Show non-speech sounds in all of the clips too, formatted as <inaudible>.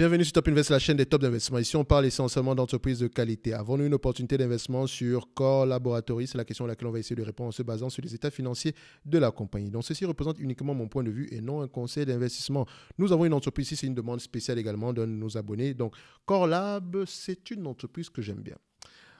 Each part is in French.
Bienvenue sur Top Invest, la chaîne des tops d'investissement. Ici, on parle essentiellement d'entreprises de qualité. Avons-nous une opportunité d'investissement sur Core Laboratory C'est la question à laquelle on va essayer de répondre en se basant sur les états financiers de la compagnie. Donc, ceci représente uniquement mon point de vue et non un conseil d'investissement. Nous avons une entreprise ici, c'est une demande spéciale également de nos abonnés. Donc, Core Lab, c'est une entreprise que j'aime bien.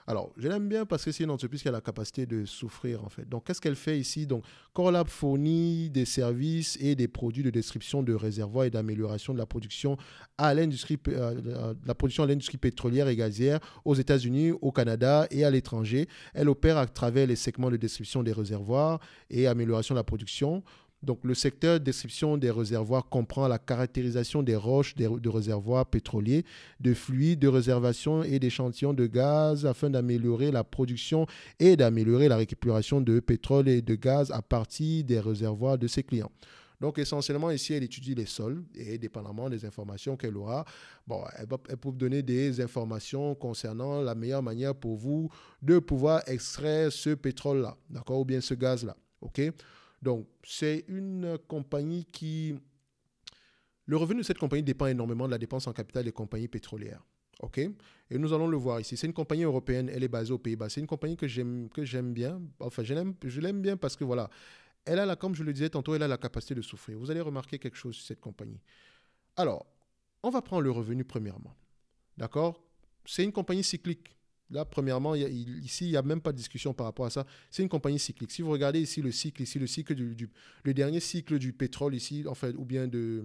Alors, je l'aime bien parce que c'est une entreprise qui a la capacité de souffrir, en fait. Donc, qu'est-ce qu'elle fait ici Donc, Corlab fournit des services et des produits de description de réservoirs et d'amélioration de la production à l'industrie, euh, euh, la production à l'industrie pétrolière et gazière aux États-Unis, au Canada et à l'étranger. Elle opère à travers les segments de description des réservoirs et amélioration de la production donc le secteur description des réservoirs comprend la caractérisation des roches de, réservoirs pétroliers, de fluides, de réservation et d'échantillons de gaz afin d'améliorer la production et d'améliorer la récupération de pétrole et de gaz à partir des réservoirs de ses clients. Donc, essentiellement, ici, elle étudie les sols et, dépendamment des informations qu'elle aura, bon, elle, peut donner des informations concernant la meilleure manière pour vous de pouvoir extraire ce pétrole-là, d'accord, ou bien ce gaz-là, OK? Donc, c'est une compagnie qui... Le revenu de cette compagnie dépend énormément de la dépense en capital des compagnies pétrolières. OK Et nous allons le voir ici. C'est une compagnie européenne, elle est basée aux Pays-Bas. C'est une compagnie que j'aime, que j'aime bien. Enfin, je l'aime, je l'aime bien parce que voilà, elle a la, comme je le disais tantôt, elle a la capacité de souffrir. Vous allez remarquer quelque chose sur cette compagnie. Alors, on va prendre le revenu premièrement. D'accord C'est une compagnie cyclique. Là, premièrement, ici, il n'y a même pas de discussion par rapport à ça. C'est une compagnie cyclique. Si vous regardez ici le cycle, ici le cycle du, dernier cycle du pétrole ici, en ou bien de,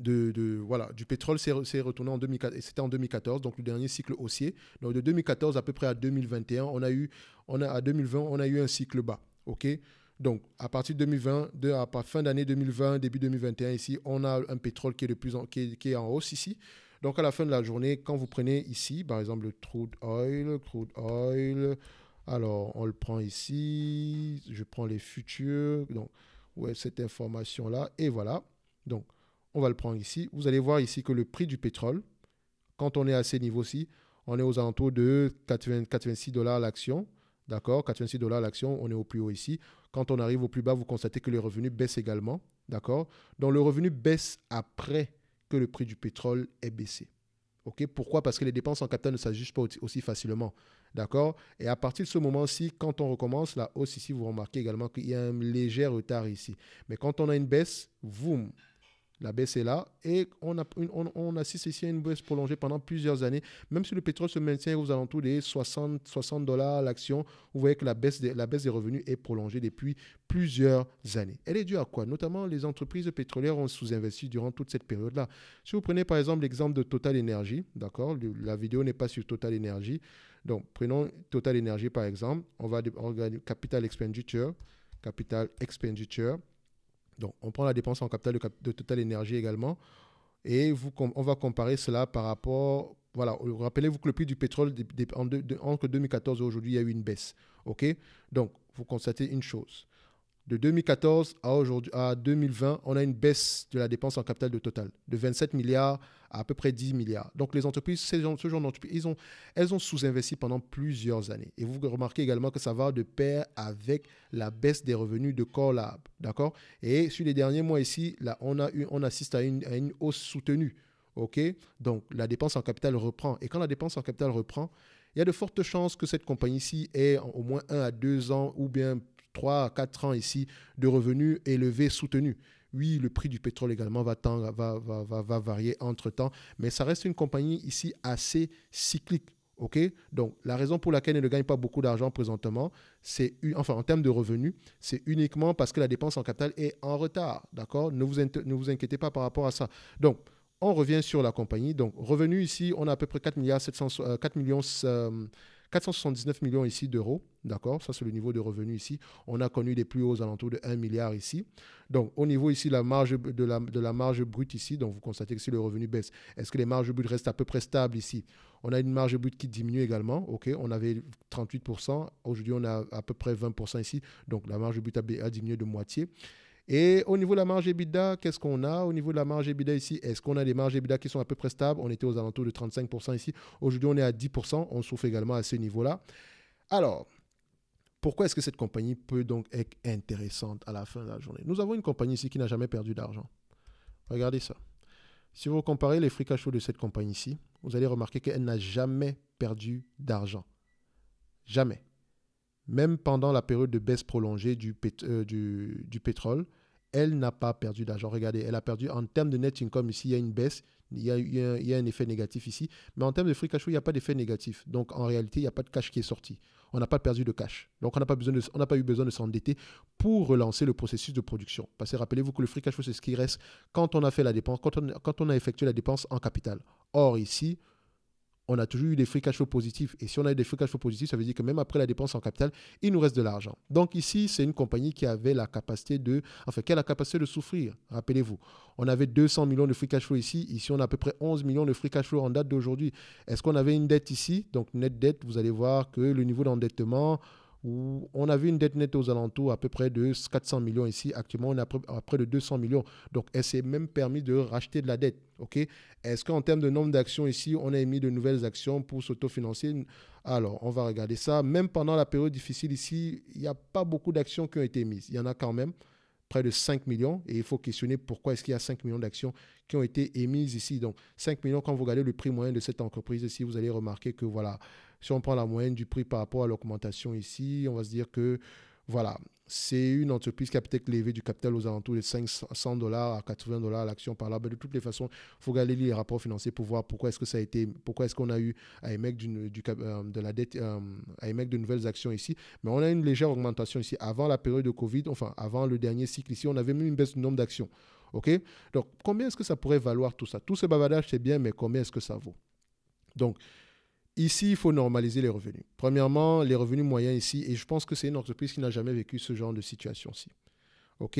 de, voilà, du pétrole, c'est retourné en 2014, c'était en 2014, donc le dernier cycle haussier. Donc de 2014 à peu près à 2021, on a eu, on a à 2020, on a eu un cycle bas, ok. Donc, à partir de 2020, à fin d'année 2020, début 2021, ici, on a un pétrole qui est, de plus en, qui est en hausse ici. Donc à la fin de la journée, quand vous prenez ici, par exemple le crude oil, crude oil, alors on le prend ici, je prends les futurs, donc ouais, cette information-là, et voilà. Donc on va le prendre ici. Vous allez voir ici que le prix du pétrole, quand on est à ces niveaux-ci, on est aux alentours de 86 dollars l'action. D'accord 86 dollars l'action, on est au plus haut ici. Quand on arrive au plus bas, vous constatez que les revenus baissent également. D'accord Donc le revenu baisse après que le prix du pétrole est baissé. Ok, Pourquoi Parce que les dépenses en capital ne s'ajustent pas aussi facilement. D'accord Et à partir de ce moment-ci, quand on recommence la hausse ici, vous remarquez également qu'il y a un léger retard ici. Mais quand on a une baisse, boum la baisse est là et on, a on, assiste ici à une baisse prolongée pendant plusieurs années. Même si le pétrole se maintient aux alentours des 60, 60 dollars l'action, vous voyez que la baisse, de, la baisse des revenus est prolongée depuis plusieurs années. Elle est due à quoi Notamment, les entreprises pétrolières ont sous-investi durant toute cette période-là. Si vous prenez par exemple l'exemple de Total Energy, d'accord La vidéo n'est pas sur Total Energy. Donc, prenons Total Energy par exemple. On va regarder Capital Expenditure. Capital Expenditure. Donc, on prend la dépense en capital de, Total Énergie également, et vous, on va comparer cela par rapport. Voilà, rappelez-vous que le prix du pétrole entre 2014 et aujourd'hui, il y a eu une baisse. OK Donc, vous constatez une chose. De 2014 à, aujourd'hui, à 2020, on a une baisse de la dépense en capital de Total de 27 milliards à peu près 10 milliards. Donc les entreprises, ce genre d'entreprises, ont, elles ont sous-investi pendant plusieurs années. Et vous remarquez également que ça va de pair avec la baisse des revenus de Collab. D'accord Et sur les derniers mois ici, là, on, a eu, on assiste à une, hausse soutenue. OK Donc la dépense en capital reprend. Et quand la dépense en capital reprend, il y a de fortes chances que cette compagnie-ci ait au moins 1 à 2 ans ou bien 3 à 4 ans ici de revenus élevés soutenus. Oui, le prix du pétrole également va, varier entre-temps, mais ça reste une compagnie ici assez cyclique. OK Donc, la raison pour laquelle elle ne gagne pas beaucoup d'argent présentement, c'est enfin en termes de revenus, c'est uniquement parce que la dépense en capital est en retard. D'accord ne vous, inquiétez pas par rapport à ça. Donc, on revient sur la compagnie. Donc, revenus ici, on a à peu près 4 milliards 700, 4 euh, millions. Euh, 479 millions ici d'euros, d'accord Ça, c'est le niveau de revenu ici. On a connu des plus hauts alentours de 1 milliard ici. Donc, au niveau ici, la marge de la, de la marge brute ici, donc vous constatez que si le revenu baisse, est-ce que les marges brutes restent à peu près stables ici On a une marge brute qui diminue également, ok On avait 38%, aujourd'hui on a à peu près 20% ici, donc la marge brute a diminué de moitié. Et au niveau de la marge EBITDA, qu'est-ce qu'on a Au niveau de la marge EBITDA ici, est-ce qu'on a des marges EBITDA qui sont à peu près stables On était aux alentours de 35% ici. Aujourd'hui, on est à 10%. On souffre également à ce niveau-là. Alors, pourquoi est-ce que cette compagnie peut donc être intéressante à la fin de la journée Nous avons une compagnie ici qui n'a jamais perdu d'argent. Regardez ça. Si vous comparez les free de cette compagnie ici, vous allez remarquer qu'elle n'a jamais perdu d'argent. Jamais même pendant la période de baisse prolongée euh, du, du, pétrole, elle n'a pas perdu d'argent. Regardez, elle a perdu en termes de net income ici, il y a une baisse, il y a, un, effet négatif ici, mais en termes de free cash flow, il n'y a pas d'effet négatif. Donc en réalité, il n'y a pas de cash qui est sorti. On n'a pas perdu de cash. Donc on n'a pas, pas eu besoin de s'endetter pour relancer le processus de production. Parce que rappelez-vous que le free cash flow, c'est ce qui reste quand on a fait la dépense, quand on, quand on a effectué la dépense en capital. Or ici, on a toujours eu des free cash flow positifs. Et si on a eu des free cash flow positifs, ça veut dire que même après la dépense en capital, il nous reste de l'argent. Donc ici, c'est une compagnie qui avait la capacité de, enfin, qui a la capacité de souffrir. Rappelez-vous, on avait 200 millions de free cash flow ici. Ici, on a à peu près 11 millions de free cash flow en date d'aujourd'hui. Est-ce qu'on avait une dette ici Donc, net dette, vous allez voir que le niveau d'endettement, où on vu une dette nette aux alentours à peu près de 400 millions ici. Actuellement, on est à près de 200 millions. Donc, elle s'est même permis de racheter de la dette. ok Est-ce qu'en termes de nombre d'actions ici, on a émis de nouvelles actions pour s'autofinancer Alors, on va regarder ça. Même pendant la période difficile ici, il n'y a pas beaucoup d'actions qui ont été émises. Il y en a quand même de 5 millions. Et il faut questionner pourquoi est-ce qu'il y a 5 millions d'actions qui ont été émises ici. Donc 5 millions, quand vous regardez le prix moyen de cette entreprise ici, vous allez remarquer que voilà, si on prend la moyenne du prix par rapport à l'augmentation ici, on va se dire que voilà, c'est une entreprise qui a peut-être levé du capital aux alentours de 500 dollars à 80 dollars à l'action par là. Mais de toutes les façons, il faut lire les rapports financiers pour voir pourquoi est-ce que ça a été, pourquoi est-ce qu'on a eu à émettre euh, de la dette, euh, à de nouvelles actions ici. Mais on a une légère augmentation ici. Avant la période de Covid, enfin avant le dernier cycle ici, on avait même une baisse du nombre d'actions. OK Donc, combien est-ce que ça pourrait valoir tout ça Tout ce bavardage, c'est bien, mais combien est-ce que ça vaut Donc, Ici, il faut normaliser les revenus. Premièrement, les revenus moyens ici, et je pense que c'est une entreprise qui n'a jamais vécu ce genre de situation-ci. OK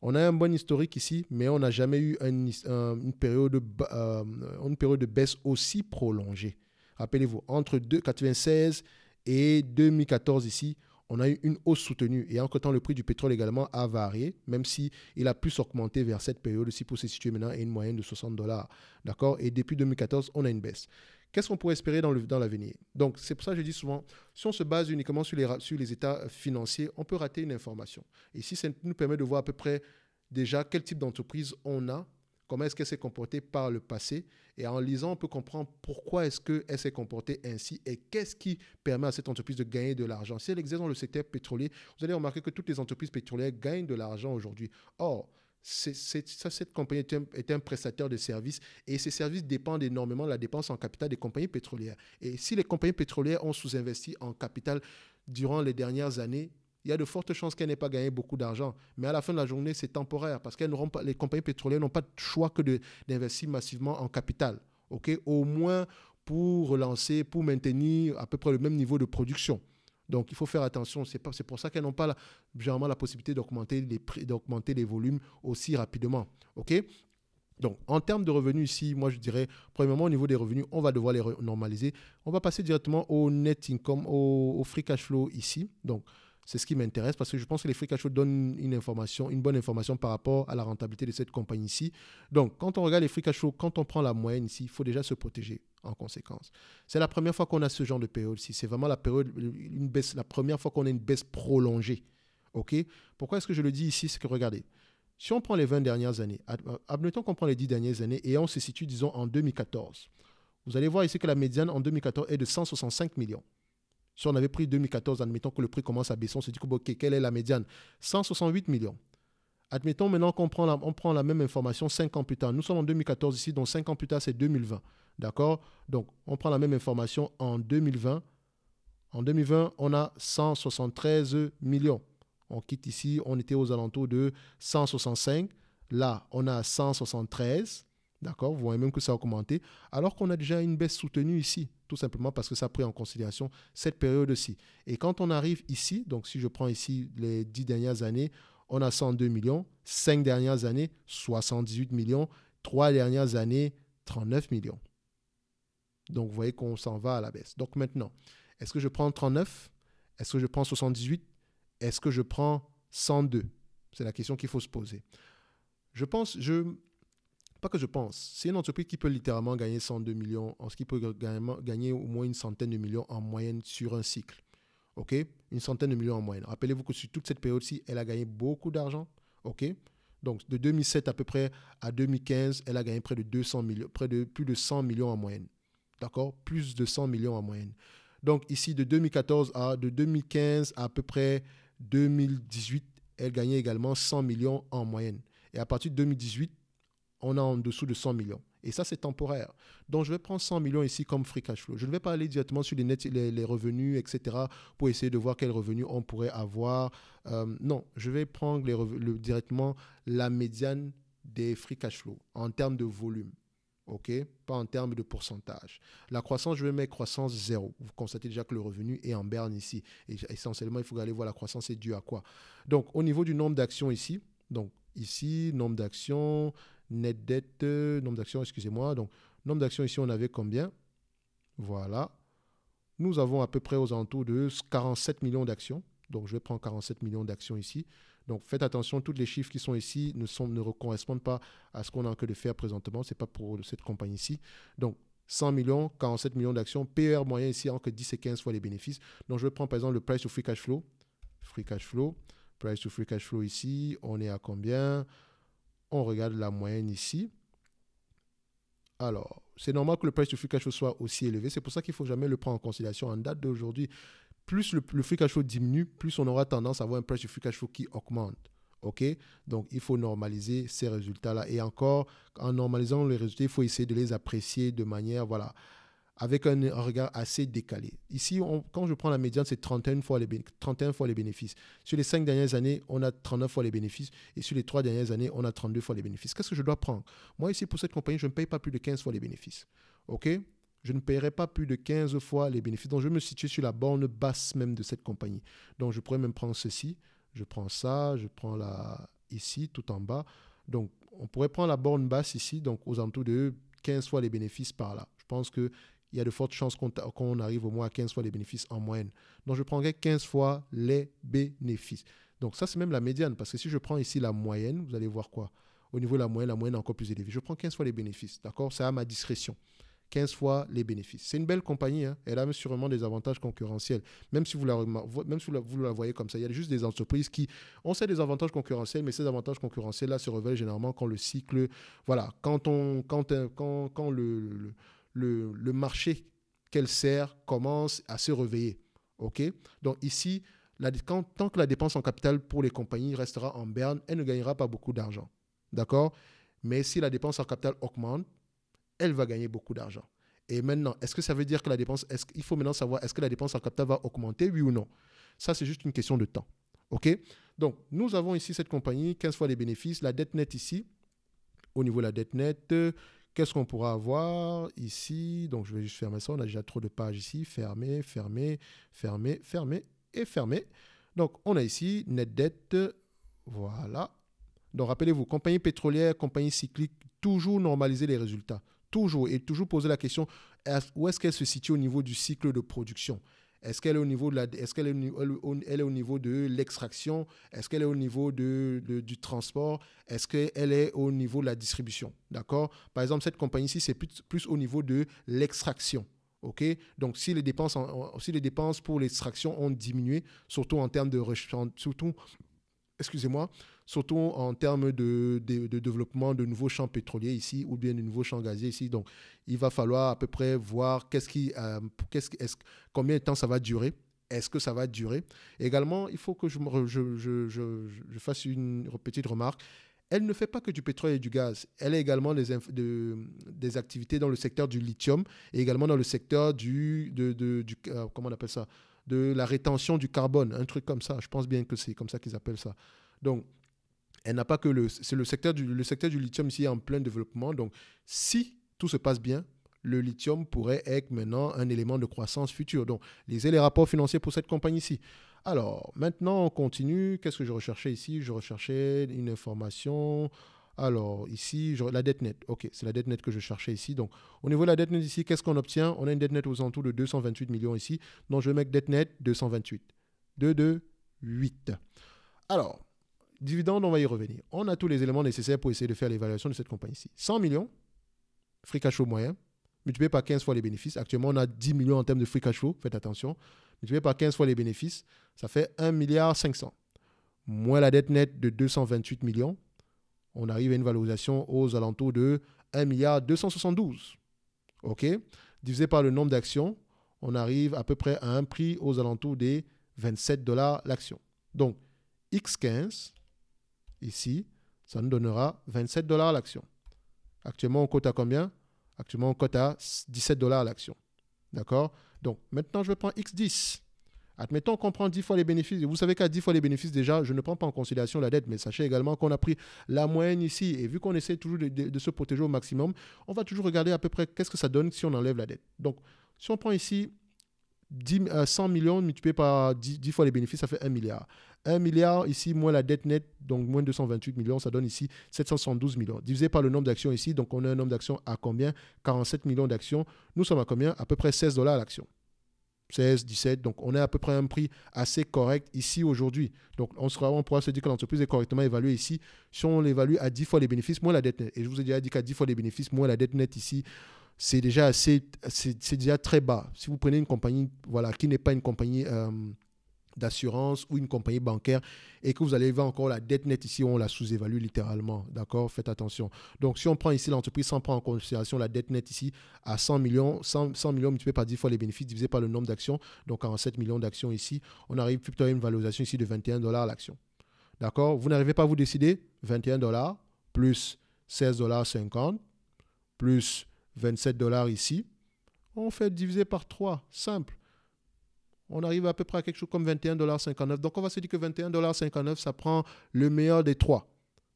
On a un bon historique ici, mais on n'a jamais eu euh, une, période de, baisse aussi prolongée. Rappelez-vous, entre 1996 et 2014 ici, on a eu une hausse soutenue. Et entre temps, le prix du pétrole également a varié, même si a pu augmenté vers cette période-ci pour se situer maintenant à une moyenne de 60 dollars. D'accord Et depuis 2014, on a une baisse. Qu'est-ce qu'on pourrait espérer dans, le, dans l'avenir Donc, c'est pour ça que je dis souvent, si on se base uniquement sur les, sur les états euh, financiers, on peut rater une information. Et si ça nous permet de voir à peu près déjà quel type d'entreprise on a, comment est-ce qu'elle s'est comportée par le passé. Et en lisant, on peut comprendre pourquoi est-ce qu'elle s'est comportée ainsi et qu'est-ce qui permet à cette entreprise de gagner de l'argent. Si elle exerce dans le secteur pétrolier, vous allez remarquer que toutes les entreprises pétrolières gagnent de l'argent aujourd'hui. Or, cette compagnie est un, prestataire de services et ces services dépendent énormément de la dépense en capital des compagnies pétrolières. Et si les compagnies pétrolières ont sous-investi en capital durant les dernières années, il y a de fortes chances qu'elles n'aient pas gagné beaucoup d'argent. Mais à la fin de la journée, c'est temporaire parce que les compagnies pétrolières n'ont pas de choix que d'investir massivement en capital. Au moins pour relancer, pour maintenir à peu près le même niveau de production. Donc il faut faire attention. C'est pour ça qu'elles n'ont pas la, généralement la possibilité d'augmenter les prix, d'augmenter les volumes aussi rapidement. Ok donc, en termes de revenus ici, moi je dirais, premièrement, au niveau des revenus, on va devoir les normaliser. On va passer directement au net income, au, au free cash flow ici. Donc, c'est ce qui m'intéresse parce que je pense que les free cash flow donnent une information, une bonne information par rapport à la rentabilité de cette compagnie ici. Donc, quand on regarde les free cash quand on prend la moyenne ici, il faut déjà se protéger en conséquence. C'est la première fois qu'on a ce genre de période ici. C'est vraiment la période, une baisse, la première fois qu'on a une baisse prolongée. OK Pourquoi est-ce que je le dis ici C'est que regardez, si on prend les 20 dernières années, admettons qu'on prend les 10 dernières années et on se situe, disons, en 2014. Vous allez voir ici que la médiane en 2014 est de 165 millions. Si on avait pris 2014, admettons que le prix commence à baisser, on se dit, OK, quelle est la médiane 168 millions. Admettons maintenant qu'on prend prend la même information 5 ans plus tard. Nous sommes en 2014 ici, donc 5 ans plus tard, c'est 2020. D'accord Donc, on prend la même information en 2020. En 2020, on a 173 millions. On quitte ici, on était aux alentours de 165. Là, on a 173. D'accord Vous voyez même que ça a augmenté, alors qu'on a déjà une baisse soutenue ici, tout simplement parce que ça a pris en considération cette période-ci. Et quand on arrive ici, donc si je prends ici les 10 dernières années, on a 102 millions, 5 dernières années, 78 millions, 3 dernières années, 39 millions. Donc vous voyez qu'on s'en va à la baisse. Donc maintenant, est-ce que je prends 39 Est-ce que je prends 78 Est-ce que je prends 102 C'est la question qu'il faut se poser. Je pense, je, pas que je pense, c'est une entreprise qui peut littéralement gagner 102 millions, en ce qui peut gagner au moins une centaine de millions en moyenne sur un cycle. OK Une centaine de millions en moyenne. Rappelez-vous que sur toute cette période-ci, elle a gagné beaucoup d'argent. OK Donc, de 2007 à peu près à 2015, elle a gagné près de 200 millions, près de plus de 100 millions en moyenne. D'accord Plus de 100 millions en moyenne. Donc, ici, de 2014 à de 2015 à peu près 2018, elle gagnait également 100 millions en moyenne. Et à partir de 2018, on a en dessous de 100 millions. Et ça, c'est temporaire. Donc, je vais prendre 100 millions ici comme free cash flow. Je ne vais pas aller directement sur les, net, les, revenus, etc., pour essayer de voir quels revenus on pourrait avoir. Euh, non, je vais prendre directement la médiane des free cash flow en termes de volume. OK Pas en termes de pourcentage. La croissance, je vais mettre croissance zéro. Vous constatez déjà que le revenu est en berne ici. Et essentiellement, il faut aller voir la croissance est due à quoi. Donc, au niveau du nombre d'actions ici, donc ici, nombre d'actions, Net dette, euh, nombre d'actions, excusez-moi. Donc, nombre d'actions ici, on avait combien Voilà. Nous avons à peu près aux alentours de 47 millions d'actions. Donc, je vais prendre 47 millions d'actions ici. Donc, faites attention, tous les chiffres qui sont ici ne, sont, ne correspondent pas à ce qu'on a en train de faire présentement. Ce n'est pas pour cette compagnie ici. Donc, 100 millions, 47 millions d'actions, PER moyen ici entre 10 et 15 fois les bénéfices. Donc, je vais prendre par exemple le price to free cash flow. Free cash flow. Price to free cash flow ici, on est à combien on regarde la moyenne ici. Alors, c'est normal que le price du free cash flow soit aussi élevé. C'est pour ça qu'il ne faut jamais le prendre en considération en date d'aujourd'hui. Plus le, le, free cash flow diminue, plus on aura tendance à avoir un price du free cash flow qui augmente. OK Donc, il faut normaliser ces résultats-là. Et encore, en normalisant les résultats, il faut essayer de les apprécier de manière, voilà, avec un regard assez décalé. Ici, quand je prends la médiane, c'est 31 fois, les fois les bénéfices. Sur les 5 dernières années, on a 39 fois les bénéfices. Et sur les 3 dernières années, on a 32 fois les bénéfices. Qu'est-ce que je dois prendre Moi, ici, pour cette compagnie, je ne paye pas plus de 15 fois les bénéfices. OK je ne paierai pas plus de 15 fois les bénéfices. Donc, je vais me situer sur la borne basse même de cette compagnie. Donc, je pourrais même prendre ceci. Je prends ça, je prends la ici, tout en bas. Donc, on pourrait prendre la borne basse ici, donc aux alentours de 15 fois les bénéfices par là. Je pense que il y a de fortes chances qu'on arrive au moins à 15 fois les bénéfices en moyenne. Donc je prendrai 15 fois les bénéfices. Donc ça, c'est même la médiane, parce que si je prends ici la moyenne, vous allez voir quoi Au niveau de la moyenne, la moyenne est encore plus élevée. Je prends 15 fois les bénéfices, d'accord C'est à ma discrétion. 15 fois les bénéfices. C'est une belle compagnie, hein. elle a sûrement des avantages concurrentiels. Même si, vous la, même si vous la voyez comme ça, il y a juste des entreprises qui ont des avantages concurrentiels, mais ces avantages concurrentiels-là se révèlent généralement quand le cycle, voilà, quand, on, quand, euh, quand, le le, marché qu'elle sert commence à se réveiller. ok Donc ici, la, tant que la dépense en capital pour les compagnies restera en berne, elle ne gagnera pas beaucoup d'argent. D'accord Mais si la dépense en capital augmente, elle va gagner beaucoup d'argent. Et maintenant, est-ce que ça veut dire que la dépense, est il faut maintenant savoir est-ce que la dépense en capital va augmenter, oui ou non Ça, c'est juste une question de temps. OK Donc, nous avons ici cette compagnie, 15 fois les bénéfices, la dette nette ici, au niveau de la dette nette, Qu'est-ce qu'on pourra avoir ici Donc, je vais juste fermer ça. On a déjà trop de pages ici. Fermer, fermer, fermer, fermer et fermer. Donc, on a ici net dette. Voilà. Donc, rappelez-vous, compagnie pétrolière, compagnie cyclique, toujours normaliser les résultats. Toujours. Et toujours poser la question, où est-ce qu'elle se situe au niveau du cycle de production est-ce qu'elle est au niveau de la, au niveau de l'extraction Est-ce qu'elle est au niveau de, du transport Est-ce qu'elle est au niveau de la distribution D'accord Par exemple, cette compagnie-ci, c'est plus, au niveau de l'extraction. OK Donc, si les dépenses, les dépenses pour l'extraction ont diminué, surtout en termes de, surtout excusez-moi, surtout en termes de, développement de nouveaux champs pétroliers ici ou bien de nouveaux champs gaziers ici. Donc, il va falloir à peu près voir qu'est-ce qui, euh, qu'est-ce, est combien de temps ça va durer. Est-ce que ça va durer Également, il faut que je, fasse une petite remarque. Elle ne fait pas que du pétrole et du gaz. Elle a également des, activités dans le secteur du lithium et également dans le secteur du, de, du euh, comment on appelle ça de la rétention du carbone, un truc comme ça. Je pense bien que c'est comme ça qu'ils appellent ça. Donc, elle n'a pas que le, c'est le secteur du, le secteur du lithium ici en plein développement. Donc, si tout se passe bien, le lithium pourrait être maintenant un élément de croissance future. Donc, lisez les rapports financiers pour cette compagnie ici. Alors, maintenant, on continue. Qu'est-ce que je recherchais ici Je recherchais une information alors, ici, la dette nette. OK, c'est la dette nette que je cherchais ici. Donc, au niveau de la dette nette ici, qu'est-ce qu'on obtient On a une dette nette aux alentours de 228 millions ici. Donc, je vais mettre dette nette 228. 2, 2, 8. Alors, dividende, on va y revenir. On a tous les éléments nécessaires pour essayer de faire l'évaluation de cette compagnie ici. 100 millions, free cash flow moyen, multiplié par 15 fois les bénéfices. Actuellement, on a 10 millions en termes de free cash flow, faites attention. Multiplié par 15 fois les bénéfices, ça fait 1,5 milliard Moins la dette nette de 228 millions, on arrive à une valorisation aux alentours de 1 milliard 272. OK Divisé par le nombre d'actions, on arrive à peu près à un prix aux alentours des 27 dollars l'action. Donc, X15, ici, ça nous donnera 27 dollars l'action. Actuellement, on cote à combien Actuellement, on cote à 17 dollars l'action. D'accord Donc, maintenant, je vais prendre X10. Admettons qu'on prend 10 fois les bénéfices. Vous savez qu'à 10 fois les bénéfices, déjà, je ne prends pas en considération la dette, mais sachez également qu'on a pris la moyenne ici. Et vu qu'on essaie toujours de, se protéger au maximum, on va toujours regarder à peu près qu'est-ce que ça donne si on enlève la dette. Donc, si on prend ici 100 euh, millions multiplié par 10, fois les bénéfices, ça fait 1 milliard. 1 milliard ici, moins la dette nette, donc moins 228 millions, ça donne ici 772 millions. Divisé par le nombre d'actions ici, donc on a un nombre d'actions à combien 47 millions d'actions. Nous sommes à combien À peu près 16 dollars à l'action. 16, 17. Donc, on est à peu près un prix assez correct ici aujourd'hui. Donc, on, sera, on pourra se dire que l'entreprise est correctement évaluée ici. Si on l'évalue à 10 fois les bénéfices, moins la dette nette. Et je vous ai déjà dit qu'à 10 fois les bénéfices, moins la dette nette ici, c'est déjà, assez, c'est, déjà très bas. Si vous prenez une compagnie voilà, qui n'est pas une compagnie. Euh, d'assurance ou une compagnie bancaire et que vous allez voir encore la dette nette ici, on la sous-évalue littéralement. D'accord Faites attention. Donc, si on prend ici l'entreprise sans prendre en considération la dette nette ici à 100 millions, 100, millions multiplié par 10 fois les bénéfices divisé par le nombre d'actions, donc 7 millions d'actions ici, on arrive plutôt à une valorisation ici de 21 dollars l'action. D'accord Vous n'arrivez pas à vous décider 21 dollars plus 16 dollars 50 plus 27 dollars ici. On fait diviser par 3, simple on arrive à peu près à quelque chose comme 21,59$. Donc on va se dire que 21,59$, ça prend le meilleur des trois.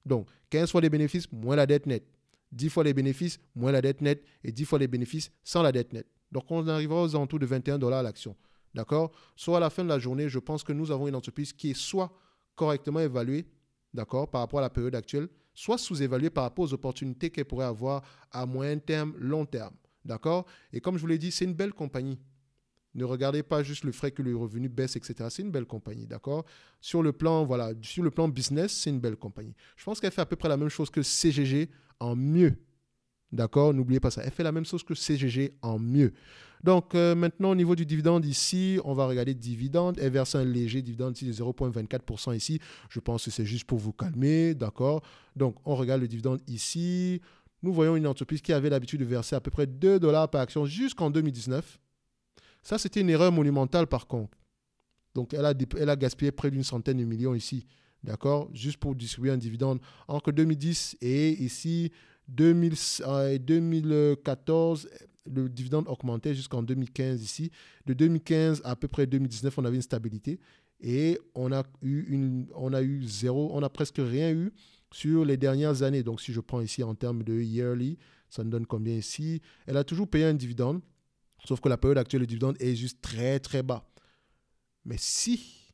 Donc 15 fois les bénéfices moins la dette nette. 10 fois les bénéfices moins la dette nette et 10 fois les bénéfices sans la dette nette. Donc on arrivera aux alentours de 21$ à l'action. D'accord Soit à la fin de la journée, je pense que nous avons une entreprise qui est soit correctement évaluée, d'accord, par rapport à la période actuelle, soit sous-évaluée par rapport aux opportunités qu'elle pourrait avoir à moyen terme, long terme. D'accord Et comme je vous l'ai dit, c'est une belle compagnie. Ne regardez pas juste le frais que le revenu baisse, etc. C'est une belle compagnie, d'accord Sur le plan voilà, sur le plan business, c'est une belle compagnie. Je pense qu'elle fait à peu près la même chose que CGG en mieux. D'accord N'oubliez pas ça. Elle fait la même chose que CGG en mieux. Donc euh, maintenant, au niveau du dividende ici, on va regarder dividende. Elle verse un léger dividende ici de 0,24% ici. Je pense que c'est juste pour vous calmer. D'accord Donc on regarde le dividende ici. Nous voyons une entreprise qui avait l'habitude de verser à peu près 2 dollars par action jusqu'en 2019. Ça, c'était une erreur monumentale, par contre. Donc, elle a, a gaspillé près d'une centaine de millions ici, d'accord Juste pour distribuer un dividende. Entre 2010 et ici, 2014, euh, le dividende augmentait jusqu'en 2015 ici. De 2015 à, à peu près 2019, on avait une stabilité et on a eu une, on a eu zéro, on n'a presque rien eu sur les dernières années. Donc si je prends ici en termes de yearly, ça nous donne combien ici Elle a toujours payé un dividende Sauf que la période actuelle le dividende est juste très très bas. Mais si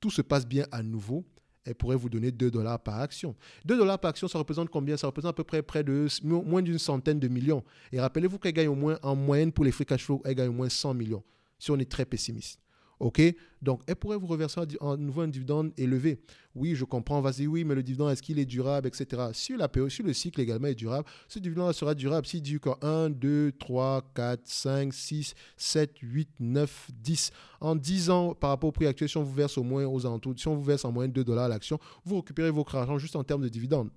tout se passe bien à nouveau, elle pourrait vous donner 2 dollars par action. 2 dollars par action, ça représente combien Ça représente à peu près près de moins d'une centaine de millions. Et rappelez-vous qu'elle gagne au moins en moyenne pour les free cash flow, elle gagne au moins 100 millions, si on est très pessimiste. OK Donc, elle pourrait vous reverser à nouveau un dividende élevé. Oui, je comprends, vas-y oui, mais le dividende, est-ce qu'il est durable, etc. Si, la, si le cycle également est durable, ce dividende sera durable s'il dure cas 1, 2, 3, 4, 5, 6, 7, 8, 9, 10. En 10 ans, par rapport au prix actuel, si on vous verse au moins aux alentours, si on vous verse en moyenne 2 dollars à l'action, vous récupérez vos argent juste en termes de dividendes.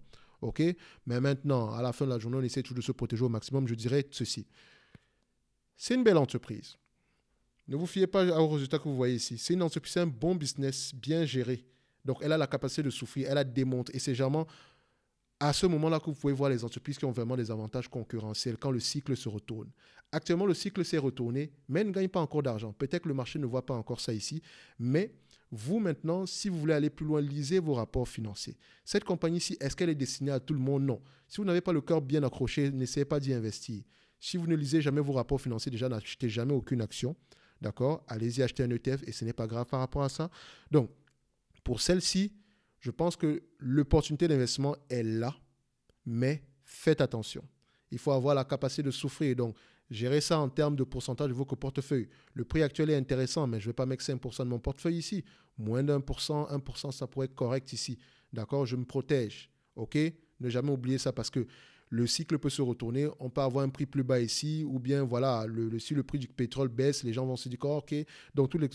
OK Mais maintenant, à la fin de la journée, on essaie toujours de se protéger au maximum. Je dirais ceci. C'est une belle entreprise. Ne vous fiez pas aux résultats que vous voyez ici. C'est une entreprise, c'est un bon business bien géré. Donc, elle a la capacité de souffrir, elle a démontre. Et c'est généralement à ce moment-là que vous pouvez voir les entreprises qui ont vraiment des avantages concurrentiels quand le cycle se retourne. Actuellement, le cycle s'est retourné, mais elle ne gagne pas encore d'argent. Peut-être que le marché ne voit pas encore ça ici, mais vous, maintenant, si vous voulez aller plus loin, lisez vos rapports financiers. Cette compagnie-ci, est-ce qu'elle est destinée à tout le monde Non. Si vous n'avez pas le cœur bien accroché, n'essayez pas d'y investir. Si vous ne lisez jamais vos rapports financiers, déjà, n'achetez jamais aucune action. D'accord Allez-y acheter un ETF et ce n'est pas grave par rapport à ça. Donc, pour celle-ci, je pense que l'opportunité d'investissement est là, mais faites attention. Il faut avoir la capacité de souffrir. Donc, gérer ça en termes de pourcentage de vos portefeuille. Le prix actuel est intéressant, mais je ne vais pas mettre 5% de mon portefeuille ici. Moins d'un pour cent, 1%, ça pourrait être correct ici. D'accord Je me protège. OK Ne jamais oublier ça parce que le cycle peut se retourner. On peut avoir un prix plus bas ici, ou bien voilà, si le prix du pétrole baisse, les gens vont se dire ok, donc toutes les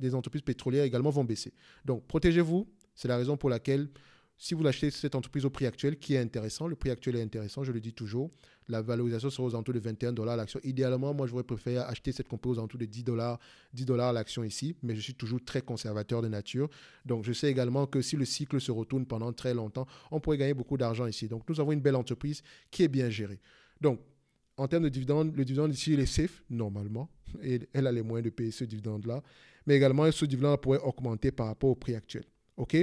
les entreprises pétrolières également vont baisser. Donc protégez-vous. C'est la raison pour laquelle si vous l'achetez cette entreprise au prix actuel, qui est intéressant, le prix actuel est intéressant, je le dis toujours, la valorisation sera aux alentours de 21 dollars l'action. Idéalement, moi, j'aurais préféré acheter cette compagnie aux alentours de 10 dollars 10 l'action ici, mais je suis toujours très conservateur de nature. Donc, je sais également que si le cycle se retourne pendant très longtemps, on pourrait gagner beaucoup d'argent ici. Donc, nous avons une belle entreprise qui est bien gérée. Donc, en termes de dividendes, le dividende ici, il est safe, normalement. <laughs> Et elle a les moyens de payer ce dividende-là. Mais également, ce dividende pourrait augmenter par rapport au prix actuel. OK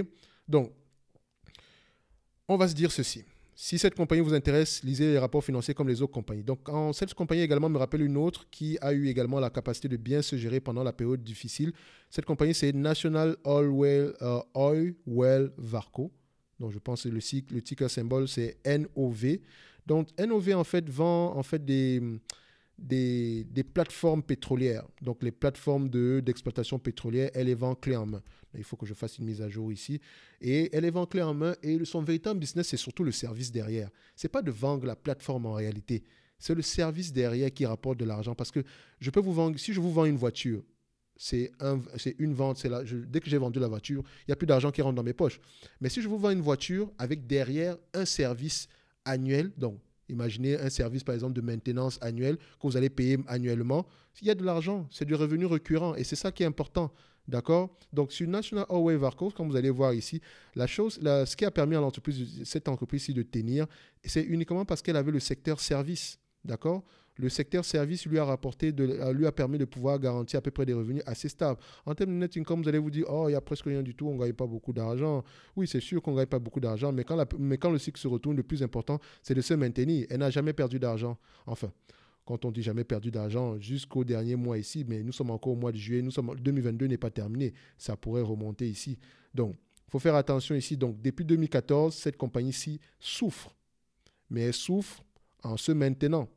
Donc, on va se dire ceci. Si cette compagnie vous intéresse, lisez les rapports financiers comme les autres compagnies. Donc, cette compagnie également me rappelle une autre qui a eu également la capacité de bien se gérer pendant la période difficile. Cette compagnie, c'est National Oil Well, euh, Varco. Donc, je pense que le, le ticker symbole, c'est NOV. Donc, NOV, en fait, vend en fait des des, plateformes pétrolières. Donc les plateformes d'exploitation pétrolière, elle les vend clé en main. Il faut que je fasse une mise à jour ici. Et elle les vend clé en main. Et son véritable business, c'est surtout le service derrière. C'est pas de vendre la plateforme en réalité. C'est le service derrière qui rapporte de l'argent. Parce que je peux vous vendre, si je vous vends une voiture, c'est une vente. C'est dès que j'ai vendu la voiture, il n'y a plus d'argent qui rentre dans mes poches. Mais si je vous vends une voiture avec derrière un service annuel, donc Imaginez un service, par exemple, de maintenance annuelle que vous allez payer annuellement. Il y a de l'argent, c'est du revenu récurrent et c'est ça qui est important. D'accord Donc, sur National Highway Varcos, comme vous allez voir ici, la chose, ce qui a permis à l'entreprise, cette entreprise-ci de tenir, c'est uniquement parce qu'elle avait le secteur service. D'accord le secteur service lui a rapporté, euh, lui a permis de pouvoir garantir à peu près des revenus assez stables. En termes de net income, vous allez vous dire, oh, il n'y a presque rien du tout, on ne gagne pas beaucoup d'argent. Oui, c'est sûr qu'on ne gagne pas beaucoup d'argent, mais, quand mais quand le cycle se retourne, le plus important, c'est de se maintenir. Elle n'a jamais perdu d'argent. Enfin, quand on dit jamais perdu d'argent jusqu'au dernier mois ici, mais nous sommes encore au mois de juillet, nous sommes 2022 n'est pas terminé, ça pourrait remonter ici. Donc, faut faire attention ici. Donc, depuis 2014, cette compagnie-ci souffre, mais elle souffre en se maintenant.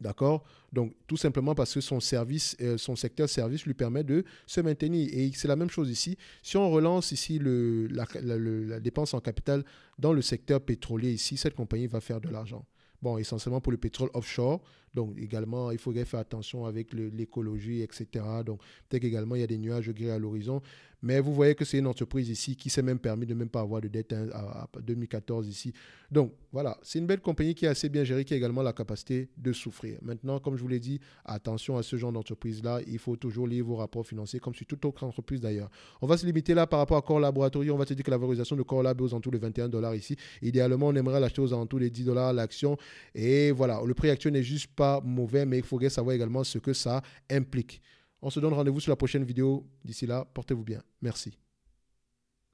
D'accord Donc, tout simplement parce que son service, euh, son secteur service lui permet de se maintenir. Et c'est la même chose ici. Si on relance ici la, dépense en capital dans le secteur pétrolier, ici, cette compagnie va faire de l'argent. Bon, essentiellement pour le pétrole offshore, donc également, il faudrait faire attention avec l'écologie, etc. Donc peut-être également il y a des nuages gris à l'horizon. Mais vous voyez que c'est une entreprise ici qui s'est même permis de même pas avoir de dette hein, à, 2014 ici. Donc voilà, c'est une belle compagnie qui est assez bien gérée, qui a également la capacité de souffrir. Maintenant, comme je vous l'ai dit, attention à ce genre d'entreprise-là. Il faut toujours lire vos rapports financiers, comme sur toute autre entreprise d'ailleurs. On va se limiter là par rapport à Core Laboratory. On va se dire que la valorisation de Core Lab est aux alentours de 21 dollars ici. Idéalement, on aimerait l'acheter aux alentours les 10 dollars l'action. Et voilà, le prix actuel n'est juste mauvais, mais il faudrait savoir également ce que ça implique. On se donne rendez-vous sur la prochaine vidéo. D'ici là, portez-vous bien. Merci.